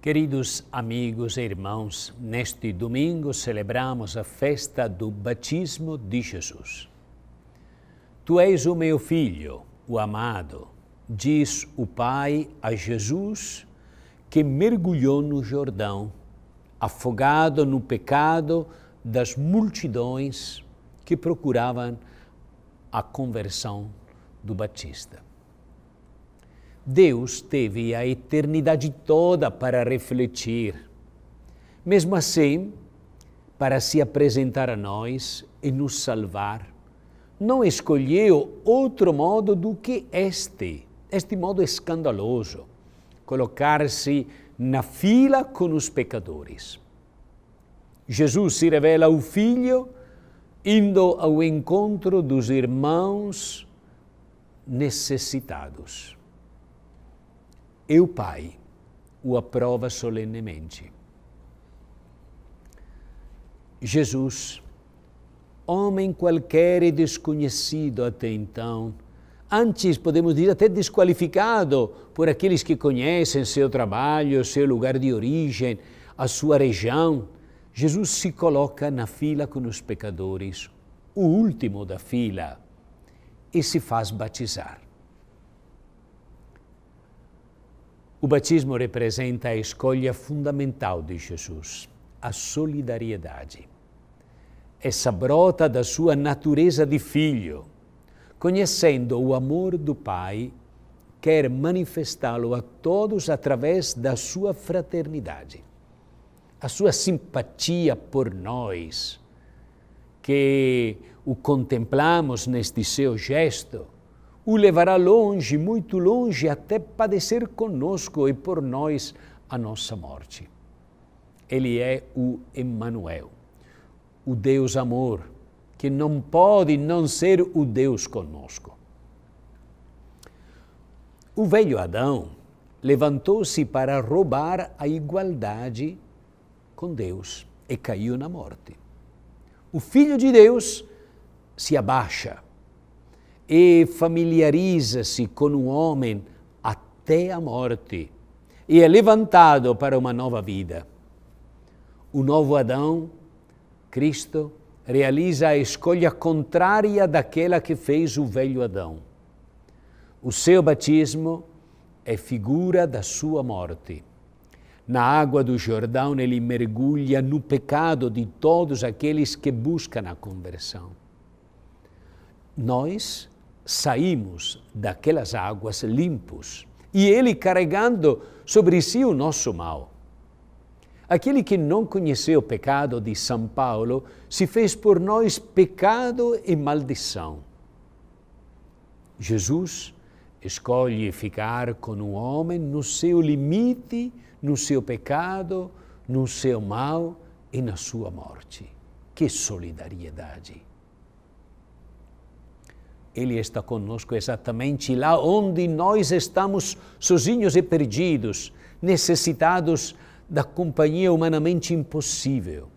Queridos amigos e irmãos, neste domingo celebramos a festa do batismo de Jesus. Tu és o meu filho, o amado, diz o Pai a Jesus, que mergulhou no Jordão, afogado no pecado das multidões que procuravam a conversão do Batista. Deus teve a eternidade toda para refletir. Mesmo assim, para se apresentar a nós e nos salvar, não escolheu outro modo do que este, este modo escandaloso, colocar-se na fila com os pecadores. Jesus se revela ao Filho indo ao encontro dos irmãos necessitados e o Pai o aprova solenemente. Jesus, homem qualquer e desconhecido até então, antes, podemos dizer, até desqualificado por aqueles que conhecem seu trabalho, seu lugar de origem, a sua região, Jesus se coloca na fila com os pecadores, o último da fila, e se faz batizar. O batismo representa a escolha fundamental de Jesus, a solidariedade. Essa brota da sua natureza de filho. Conhecendo o amor do Pai, quer manifestá-lo a todos através da sua fraternidade, a sua simpatia por nós, que o contemplamos neste seu gesto o levará longe, muito longe, até padecer conosco e por nós a nossa morte. Ele é o Emmanuel, o Deus amor, que não pode não ser o Deus conosco. O velho Adão levantou-se para roubar a igualdade com Deus e caiu na morte. O Filho de Deus se abaixa e familiariza-se com o homem até a morte e é levantado para uma nova vida. O novo Adão, Cristo, realiza a escolha contrária daquela que fez o velho Adão. O seu batismo é figura da sua morte. Na água do Jordão, ele mergulha no pecado de todos aqueles que buscam a conversão. Nós saímos daquelas águas limpos e ele carregando sobre si o nosso mal. Aquele que não conheceu o pecado de São Paulo se fez por nós pecado e maldição. Jesus escolhe ficar com um homem no seu limite, no seu pecado, no seu mal e na sua morte. Que solidariedade! Ele está conosco exatamente lá onde nós estamos sozinhos e perdidos, necessitados da companhia humanamente impossível.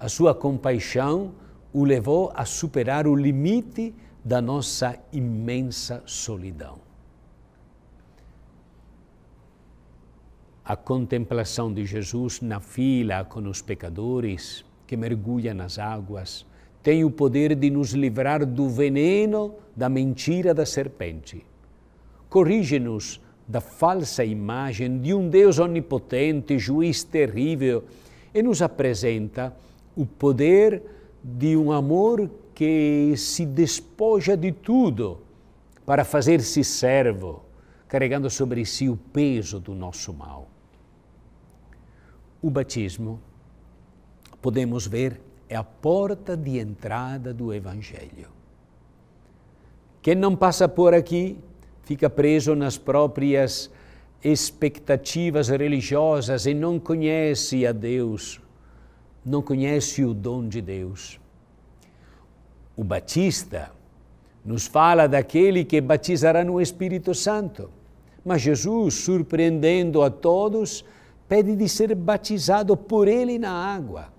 A sua compaixão o levou a superar o limite da nossa imensa solidão. A contemplação de Jesus na fila com os pecadores que mergulha nas águas tem o poder de nos livrar do veneno da mentira da serpente. Corrige-nos da falsa imagem de um Deus onipotente, juiz terrível, e nos apresenta o poder de um amor que se despoja de tudo para fazer-se servo, carregando sobre si o peso do nosso mal. O batismo, podemos ver, é a porta de entrada do Evangelho. Quem não passa por aqui fica preso nas próprias expectativas religiosas e não conhece a Deus, não conhece o dom de Deus. O Batista nos fala daquele que batizará no Espírito Santo, mas Jesus, surpreendendo a todos, pede de ser batizado por ele na água.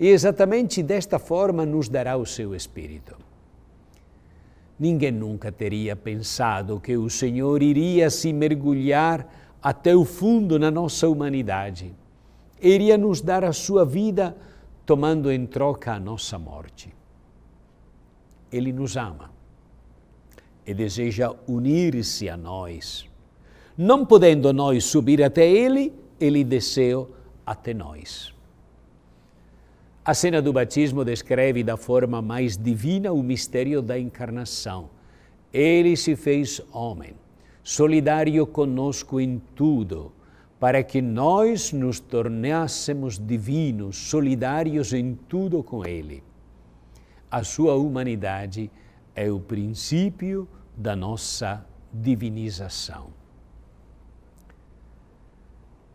E exatamente desta forma nos dará o seu Espírito. Ninguém nunca teria pensado que o Senhor iria se mergulhar até o fundo na nossa humanidade. Iria nos dar a sua vida, tomando em troca a nossa morte. Ele nos ama e deseja unir-se a nós. Não podendo nós subir até Ele, Ele desceu até nós. A cena do batismo descreve da forma mais divina o mistério da encarnação. Ele se fez homem, solidário conosco em tudo, para que nós nos tornássemos divinos, solidários em tudo com Ele. A sua humanidade é o princípio da nossa divinização.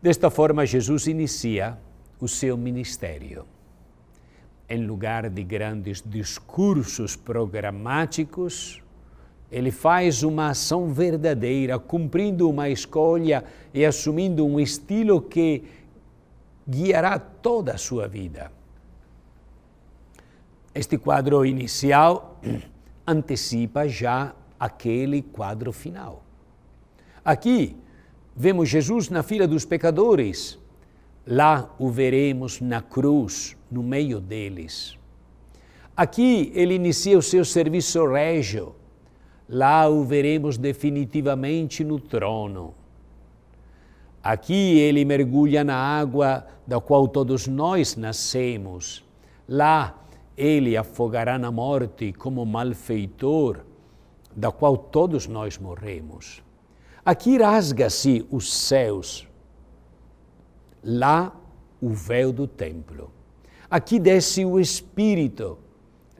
Desta forma, Jesus inicia o seu ministério em lugar de grandes discursos programáticos, ele faz uma ação verdadeira, cumprindo uma escolha e assumindo um estilo que guiará toda a sua vida. Este quadro inicial antecipa já aquele quadro final. Aqui vemos Jesus na fila dos pecadores, Lá o veremos na cruz, no meio deles. Aqui ele inicia o seu serviço régio. Lá o veremos definitivamente no trono. Aqui ele mergulha na água da qual todos nós nascemos. Lá ele afogará na morte como malfeitor, da qual todos nós morremos. Aqui rasga-se os céus lá o véu do templo. Aqui desce o Espírito,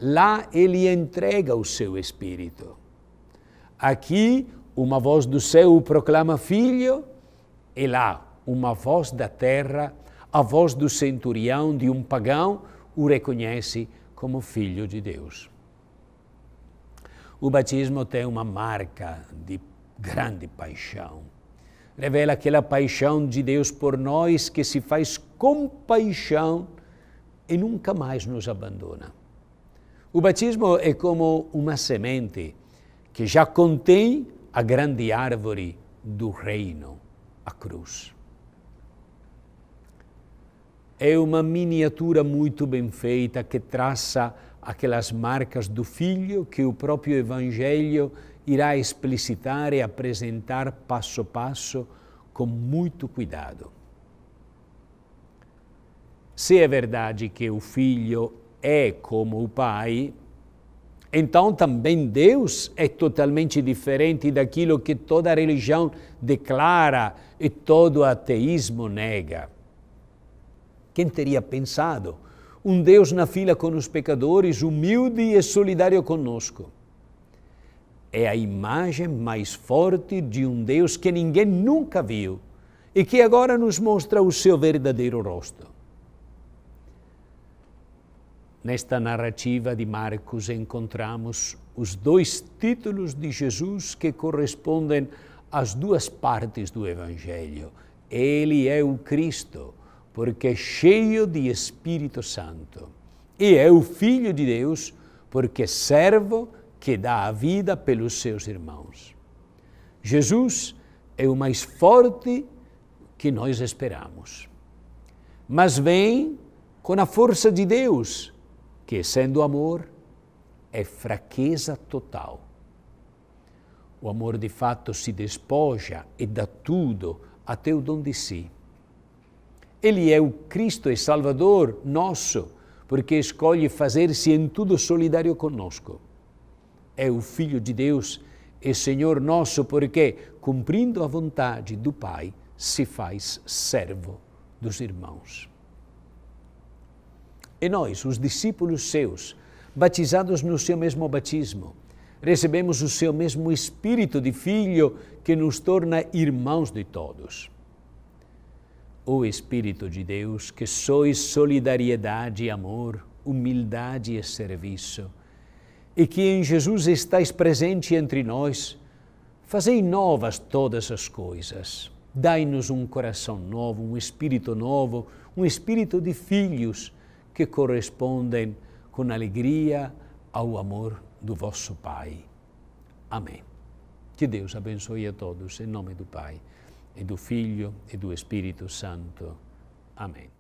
lá ele entrega o seu Espírito. Aqui uma voz do céu o proclama filho, e lá uma voz da terra, a voz do centurião, de um pagão, o reconhece como filho de Deus. O batismo tem uma marca de grande paixão revela aquela paixão de Deus por nós que se faz compaixão e nunca mais nos abandona. O batismo é como uma semente que já contém a grande árvore do reino, a cruz. É uma miniatura muito bem feita que traça aquelas marcas do filho que o próprio Evangelho irá explicitar e apresentar passo a passo com muito cuidado. Se é verdade que o filho é como o pai, então também Deus é totalmente diferente daquilo que toda religião declara e todo ateísmo nega. Quem teria pensado? Um Deus na fila com os pecadores, humilde e solidário conosco é a imagem mais forte de um Deus que ninguém nunca viu e que agora nos mostra o seu verdadeiro rosto. Nesta narrativa de Marcos encontramos os dois títulos de Jesus que correspondem às duas partes do Evangelho. Ele é o Cristo, porque é cheio de Espírito Santo, e é o Filho de Deus, porque é servo que dá a vida pelos seus irmãos. Jesus é o mais forte que nós esperamos. Mas vem com a força de Deus, que, sendo amor, é fraqueza total. O amor de fato se despoja e dá tudo, até o dom de si. Ele é o Cristo e Salvador nosso, porque escolhe fazer-se em tudo solidário conosco é o Filho de Deus e Senhor nosso, porque, cumprindo a vontade do Pai, se faz servo dos irmãos. E nós, os discípulos seus, batizados no seu mesmo batismo, recebemos o seu mesmo espírito de filho que nos torna irmãos de todos. O Espírito de Deus, que sois solidariedade amor, humildade e serviço, e que em Jesus estais presente entre nós, fazei novas todas as coisas. Dai-nos um coração novo, um espírito novo, um espírito de filhos que correspondem com alegria ao amor do vosso Pai. Amém. Que Deus abençoe a todos, em nome do Pai, e do Filho e do Espírito Santo. Amém.